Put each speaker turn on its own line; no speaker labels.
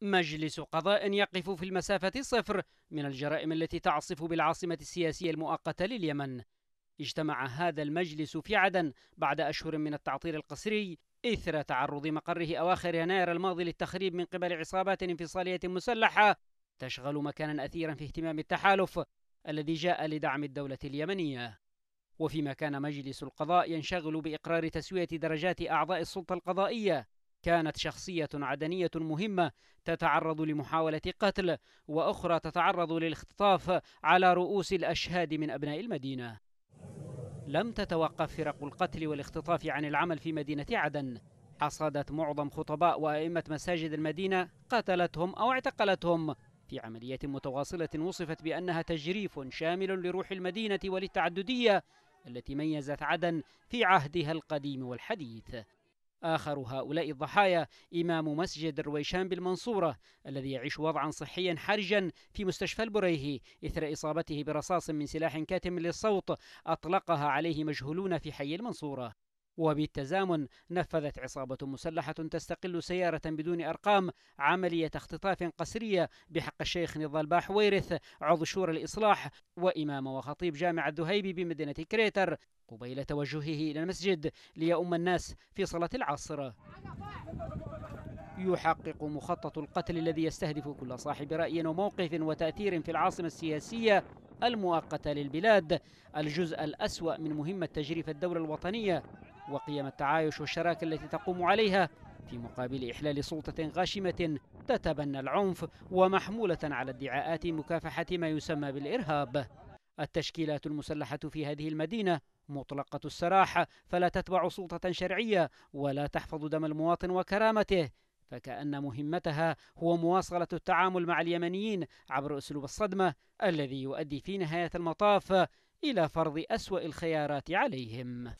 مجلس قضاء يقف في المسافة صفر من الجرائم التي تعصف بالعاصمة السياسية المؤقتة لليمن اجتمع هذا المجلس في عدن بعد أشهر من التعطيل القسري إثر تعرض مقره أواخر يناير الماضي للتخريب من قبل عصابات انفصالية مسلحة تشغل مكانا أثيرا في اهتمام التحالف الذي جاء لدعم الدولة اليمنية وفيما كان مجلس القضاء ينشغل بإقرار تسوية درجات أعضاء السلطة القضائية كانت شخصية عدنية مهمة تتعرض لمحاولة قتل وأخرى تتعرض للاختطاف على رؤوس الأشهاد من أبناء المدينة لم تتوقف فرق القتل والاختطاف عن العمل في مدينة عدن حصدت معظم خطباء وأئمة مساجد المدينة قتلتهم أو اعتقلتهم في عملية متواصلة وصفت بأنها تجريف شامل لروح المدينة وللتعددية التي ميزت عدن في عهدها القديم والحديث آخر هؤلاء الضحايا إمام مسجد رويشان بالمنصورة الذي يعيش وضعا صحيا حرجا في مستشفى البريهي إثر إصابته برصاص من سلاح كاتم للصوت أطلقها عليه مجهولون في حي المنصورة وبالتزامن نفذت عصابة مسلحة تستقل سيارة بدون أرقام عملية اختطاف قسرية بحق الشيخ نضال باحويرث عضو شورى الإصلاح وإمام وخطيب جامع الذهيبي بمدينة كريتر قبيل توجهه إلى المسجد ليؤم الناس في صلاة العصر يحقق مخطط القتل الذي يستهدف كل صاحب رأي وموقف وتأثير في العاصمة السياسية المؤقتة للبلاد الجزء الأسوأ من مهمة تجريف الدولة الوطنية وقيم التعايش والشراكة التي تقوم عليها في مقابل إحلال سلطة غاشمة تتبنى العنف ومحمولة على ادعاءات مكافحة ما يسمى بالإرهاب التشكيلات المسلحة في هذه المدينة مطلقة السراح فلا تتبع سلطة شرعية ولا تحفظ دم المواطن وكرامته فكأن مهمتها هو مواصلة التعامل مع اليمنيين عبر أسلوب الصدمة الذي يؤدي في نهاية المطاف إلى فرض أسوأ الخيارات عليهم